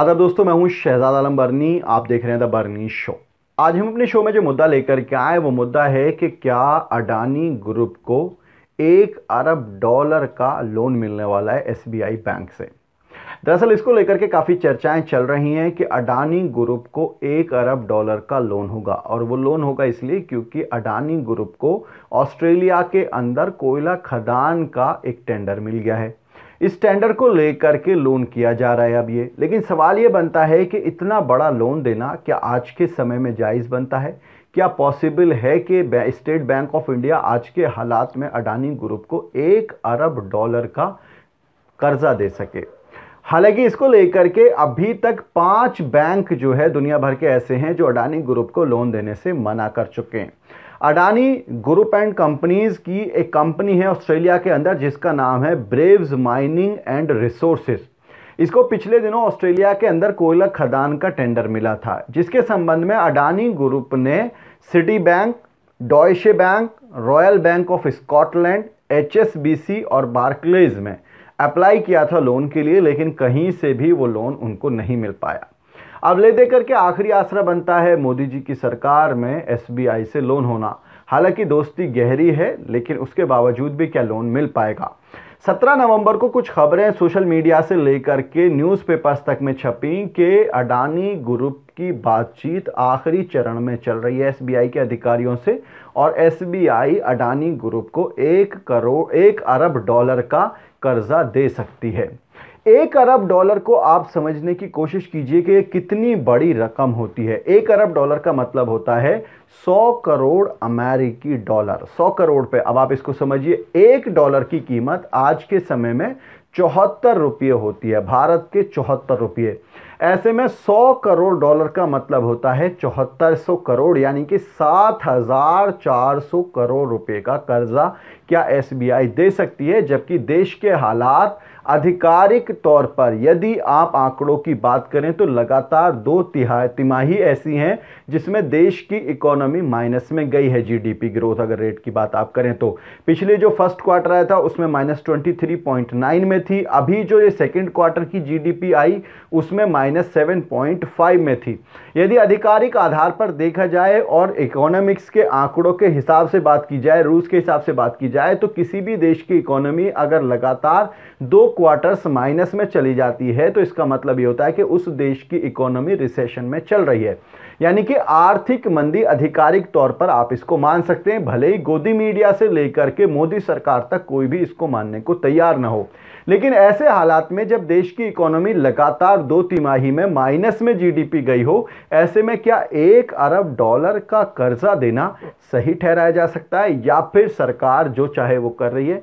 आदर दोस्तों मैं हूं शहजाद आलम बर्नी आप देख रहे हैं द बर्नी शो आज हम अपने शो में जो मुद्दा लेकर के आए वो मुद्दा है कि क्या अडानी ग्रुप को एक अरब डॉलर का लोन मिलने वाला है एसबीआई बैंक से दरअसल इसको लेकर के काफ़ी चर्चाएं चल रही हैं कि अडानी ग्रुप को एक अरब डॉलर का लोन होगा और वो लोन होगा इसलिए क्योंकि अडानी ग्रुप को ऑस्ट्रेलिया के अंदर कोयला खदान का एक टेंडर मिल गया है स्टैंडर्ड को लेकर के लोन किया जा रहा है अब ये लेकिन सवाल ये बनता है कि इतना बड़ा लोन देना क्या आज के समय में जायज़ बनता है क्या पॉसिबल है कि स्टेट बैंक ऑफ इंडिया आज के हालात में अडानी ग्रुप को एक अरब डॉलर का कर्जा दे सके हालांकि इसको लेकर के अभी तक पांच बैंक जो है दुनिया भर के ऐसे हैं जो अडानी ग्रुप को लोन देने से मना कर चुके हैं अडानी ग्रुप एंड कंपनीज की एक कंपनी है ऑस्ट्रेलिया के अंदर जिसका नाम है ब्रेव्स माइनिंग एंड रिसोर्सेज इसको पिछले दिनों ऑस्ट्रेलिया के अंदर कोयला खदान का टेंडर मिला था जिसके संबंध में अडानी ग्रुप ने Citi bank Deutsche bank Royal Bank of Scotland H और बार्कलेज में अप्लाई किया था लोन के लिए लेकिन कहीं से भी वो लोन उनको नहीं मिल पाया अब ले दे करके आखिरी आसरा बनता है मोदी जी की सरकार में एसबीआई से लोन होना हालांकि दोस्ती गहरी है लेकिन उसके बावजूद भी क्या लोन मिल पाएगा 17 नवंबर को कुछ खबरें सोशल मीडिया से लेकर के न्यूज़पेपर्स तक में छपी कि अडानी ग्रुप की बातचीत आखिरी चरण में चल रही है एसबीआई के अधिकारियों से और एसबीआई अडानी ग्रुप को एक करोड़ एक अरब डॉलर का कर्जा दे सकती है एक अरब डॉलर को आप समझने की कोशिश कीजिए कि कितनी बड़ी रकम होती है एक अरब डॉलर का मतलब होता है सौ करोड़ अमेरिकी डॉलर सौ करोड़ पे अब आप इसको समझिए एक डॉलर की कीमत आज के समय में चौहत्तर रुपये होती है भारत के चौहत्तर रुपये ऐसे में 100 करोड़ डॉलर का मतलब होता है चौहत्तर सौ करोड़ यानी कि 7,400 करोड़ रुपए का कर्जा क्या एसबीआई दे सकती है जबकि देश के हालात आधिकारिक तौर पर यदि आप आंकड़ों की बात करें तो लगातार दो तिहाई तिमाही ऐसी हैं जिसमें देश की इकोनॉमी माइनस में गई है जीडीपी ग्रोथ अगर रेट की बात आप करें तो पिछले जो फर्स्ट क्वार्टर आया था उसमें minus twenty three point nine में थी अभी जो ये सेकेंड क्वार्टर की जीडीपी आई उसमें minus minus seven point five में थी यदि आधिकारिक आधार पर देखा जाए और इकोनॉमिक्स के आंकड़ों के हिसाब से बात की जाए रूस के हिसाब से बात की जाए तो किसी भी देश की इकोनॉमी अगर लगातार दो क्वार्टर्स माइनस में चली जाती है तो इसका मतलब ये होता है कि उस देश की इकोनॉमी रिसेशन में चल रही है यानी कि आर्थिक मंदी आधिकारिक तौर पर आप इसको मान सकते हैं भले ही गोदी मीडिया से लेकर के मोदी सरकार तक कोई भी इसको मानने को तैयार ना हो लेकिन ऐसे हालात में जब देश की इकोनॉमी लगातार दो तिमाही तिमाही में माइनस में जीडीपी गई हो ऐसे में क्या एक अरब डॉलर का कर्जा देना सही ठहराया जा सकता है या फिर सरकार जो चाहे वो कर रही है